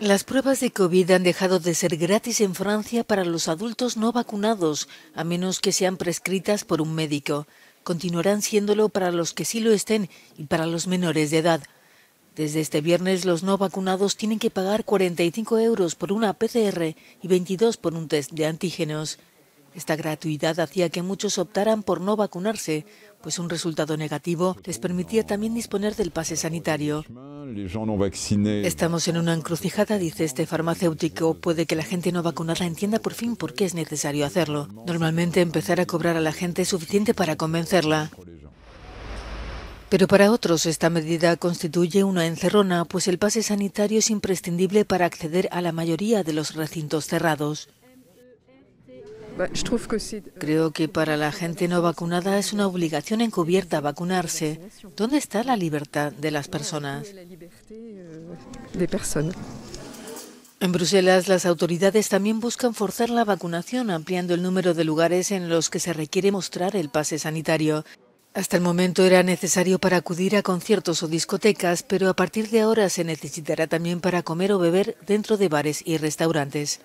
Las pruebas de COVID han dejado de ser gratis en Francia para los adultos no vacunados, a menos que sean prescritas por un médico. Continuarán siéndolo para los que sí lo estén y para los menores de edad. Desde este viernes los no vacunados tienen que pagar 45 euros por una PCR y 22 por un test de antígenos. Esta gratuidad hacía que muchos optaran por no vacunarse, pues un resultado negativo les permitía también disponer del pase sanitario. Estamos en una encrucijada, dice este farmacéutico. Puede que la gente no vacunada entienda por fin por qué es necesario hacerlo. Normalmente empezar a cobrar a la gente es suficiente para convencerla. Pero para otros esta medida constituye una encerrona, pues el pase sanitario es imprescindible para acceder a la mayoría de los recintos cerrados. Creo que para la gente no vacunada es una obligación encubierta vacunarse. ¿Dónde está la libertad de las personas? En Bruselas, las autoridades también buscan forzar la vacunación, ampliando el número de lugares en los que se requiere mostrar el pase sanitario. Hasta el momento era necesario para acudir a conciertos o discotecas, pero a partir de ahora se necesitará también para comer o beber dentro de bares y restaurantes.